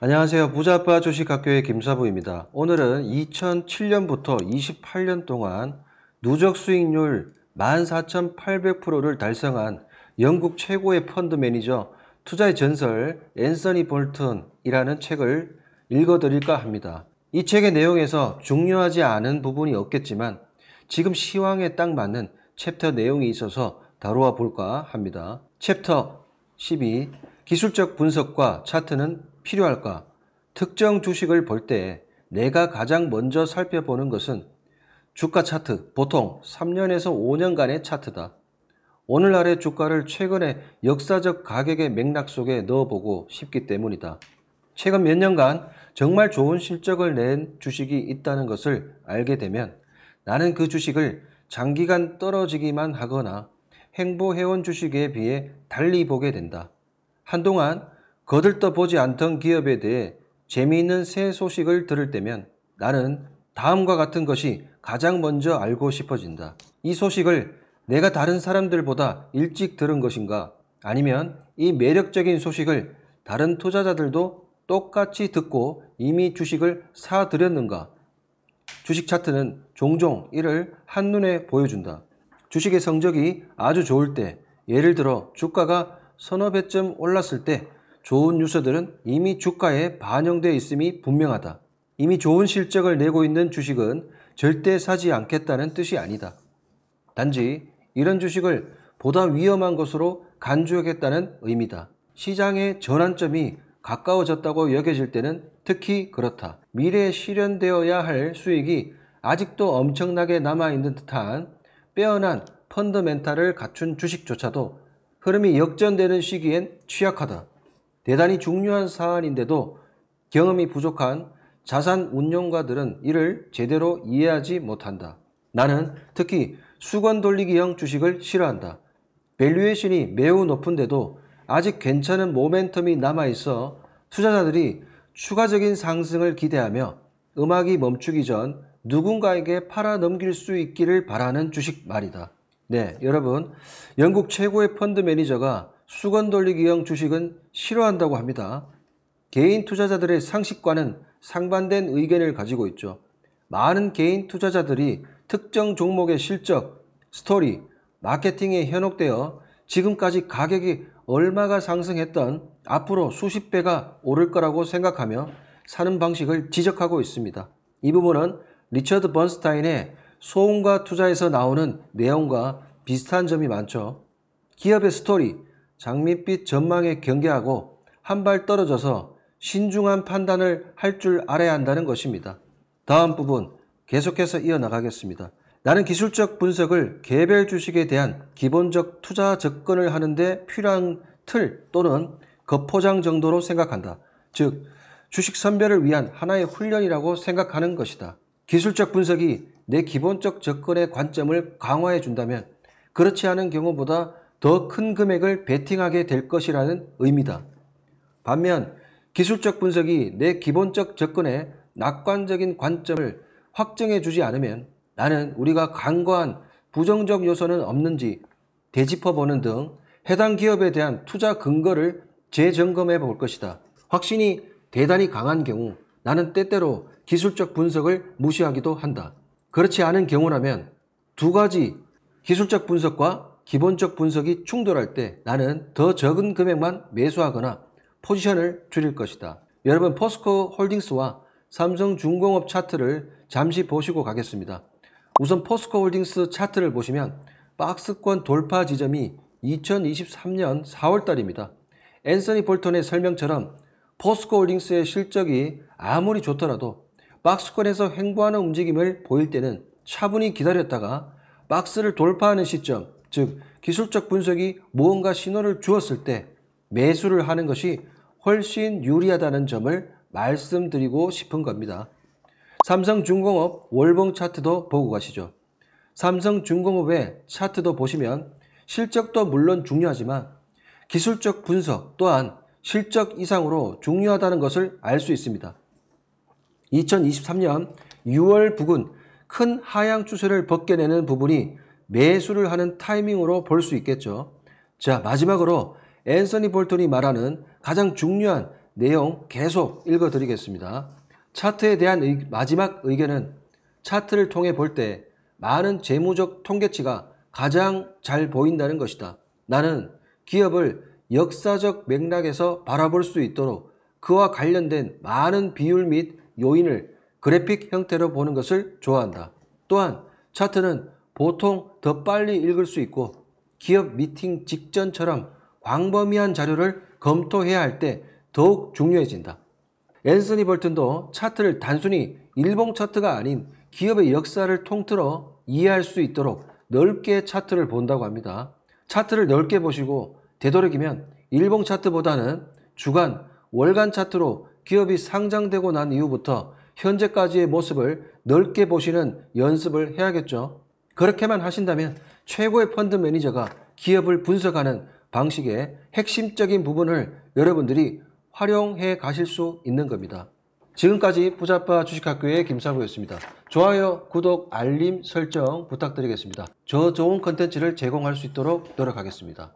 안녕하세요. 부자빠 주식학교의 김사부입니다. 오늘은 2007년부터 28년 동안 누적 수익률 14,800%를 달성한 영국 최고의 펀드 매니저 투자의 전설 앤서니 볼튼이라는 책을 읽어드릴까 합니다. 이 책의 내용에서 중요하지 않은 부분이 없겠지만 지금 시황에 딱 맞는 챕터 내용이 있어서 다루어 볼까 합니다. 챕터 12 기술적 분석과 차트는 필요할까? 특정 주식을 볼 때 내가 가장 먼저 살펴보는 것은 주가 차트, 보통 3년에서 5년간의 차트다. 오늘날의 주가를 최근의 역사적 가격의 맥락 속에 넣어보고 싶기 때문이다. 최근 몇 년간 정말 좋은 실적을 낸 주식이 있다는 것을 알게 되면 나는 그 주식을 장기간 떨어지기만 하거나 행보해온 주식에 비해 달리 보게 된다. 한동안 거들떠 보지 않던 기업에 대해 재미있는 새 소식을 들을 때면 나는 다음과 같은 것이 가장 먼저 알고 싶어진다. 이 소식을 내가 다른 사람들보다 일찍 들은 것인가 아니면 이 매력적인 소식을 다른 투자자들도 똑같이 듣고 이미 주식을 사들였는가? 주식 차트는 종종 이를 한눈에 보여준다. 주식의 성적이 아주 좋을 때, 예를 들어 주가가 서너 배쯤 올랐을 때 좋은 뉴스들은 이미 주가에 반영되어 있음이 분명하다. 이미 좋은 실적을 내고 있는 주식은 절대 사지 않겠다는 뜻이 아니다. 단지 이런 주식을 보다 위험한 것으로 간주하겠다는 의미다. 시장의 전환점이 가까워졌다고 여겨질 때는 특히 그렇다. 미래에 실현되어야 할 수익이 아직도 엄청나게 남아있는 듯한 빼어난 펀더멘탈을 갖춘 주식조차도 흐름이 역전되는 시기엔 취약하다. 대단히 중요한 사안인데도 경험이 부족한 자산 운용가들은 이를 제대로 이해하지 못한다. 나는 특히 수건 돌리기형 주식을 싫어한다. 밸류에이션이 매우 높은데도 아직 괜찮은 모멘텀이 남아있어 투자자들이 추가적인 상승을 기대하며 음악이 멈추기 전 누군가에게 팔아 넘길 수 있기를 바라는 주식 말이다. 네, 여러분. 영국 최고의 펀드 매니저가 수건 돌리기형 주식은 싫어한다고 합니다. 개인 투자자들의 상식과는 상반된 의견을 가지고 있죠. 많은 개인 투자자들이 특정 종목의 실적, 스토리, 마케팅에 현혹되어 지금까지 가격이 얼마가 상승했던 앞으로 수십 배가 오를 거라고 생각하며 사는 방식을 지적하고 있습니다. 이 부분은 리처드 번스타인의 소음과 투자에서 나오는 내용과 비슷한 점이 많죠. 기업의 스토리, 장밋빛 전망에 경계하고 한 발 떨어져서 신중한 판단을 할 줄 알아야 한다는 것입니다. 다음 부분 계속해서 이어나가겠습니다. 나는 기술적 분석을 개별 주식에 대한 기본적 투자 접근을 하는데 필요한 틀 또는 겉포장 정도로 생각한다. 즉, 주식 선별을 위한 하나의 훈련이라고 생각하는 것이다. 기술적 분석이 내 기본적 접근의 관점을 강화해 준다면 그렇지 않은 경우보다 더 큰 금액을 베팅하게 될 것이라는 의미다. 반면 기술적 분석이 내 기본적 접근의 낙관적인 관점을 확정해 주지 않으면 나는 우리가 간과한 부정적 요소는 없는지 되짚어보는 등 해당 기업에 대한 투자 근거를 재점검해 볼 것이다. 확신이 대단히 강한 경우 나는 때때로 기술적 분석을 무시하기도 한다. 그렇지 않은 경우라면 두 가지 기술적 분석과 기본적 분석이 충돌할 때 나는 더 적은 금액만 매수하거나 포지션을 줄일 것이다. 여러분 포스코 홀딩스와 삼성중공업 차트를 잠시 보시고 가겠습니다. 우선 포스코 홀딩스 차트를 보시면 박스권 돌파 지점이 2023년 4월달입니다. 앤서니 볼턴의 설명처럼 포스코 홀딩스의 실적이 아무리 좋더라도 박스권에서 횡보하는 움직임을 보일 때는 차분히 기다렸다가 박스를 돌파하는 시점, 즉 기술적 분석이 무언가 신호를 주었을 때 매수를 하는 것이 훨씬 유리하다는 점을 말씀드리고 싶은 겁니다. 삼성중공업 월봉 차트도 보고 가시죠. 삼성중공업의 차트도 보시면 실적도 물론 중요하지만 기술적 분석 또한 실적 이상으로 중요하다는 것을 알 수 있습니다. 2023년 6월 부근 큰 하향 추세를 벗겨내는 부분이 매수를 하는 타이밍으로 볼 수 있겠죠. 자 마지막으로 앤서니 볼턴이 말하는 가장 중요한 내용 계속 읽어드리겠습니다. 차트에 대한 의, 마지막 의견은 차트를 통해 볼 때 많은 재무적 통계치가 가장 잘 보인다는 것이다. 나는 기업을 역사적 맥락에서 바라볼 수 있도록 그와 관련된 많은 비율 및 요인을 그래픽 형태로 보는 것을 좋아한다. 또한 차트는 보통 더 빨리 읽을 수 있고 기업 미팅 직전처럼 광범위한 자료를 검토해야 할 때 더욱 중요해진다. 앤서니 벌튼도 차트를 단순히 일봉 차트가 아닌 기업의 역사를 통틀어 이해할 수 있도록 넓게 차트를 본다고 합니다. 차트를 넓게 보시고 되도록이면 일봉 차트보다는 주간, 월간 차트로 기업이 상장되고 난 이후부터 현재까지의 모습을 넓게 보시는 연습을 해야겠죠. 그렇게만 하신다면 최고의 펀드 매니저가 기업을 분석하는 방식의 핵심적인 부분을 여러분들이 활용해 가실 수 있는 겁니다. 지금까지 부자빠 주식학교의 김상구였습니다. 좋아요, 구독, 알림 설정 부탁드리겠습니다. 저 좋은 컨텐츠를 제공할 수 있도록 노력하겠습니다.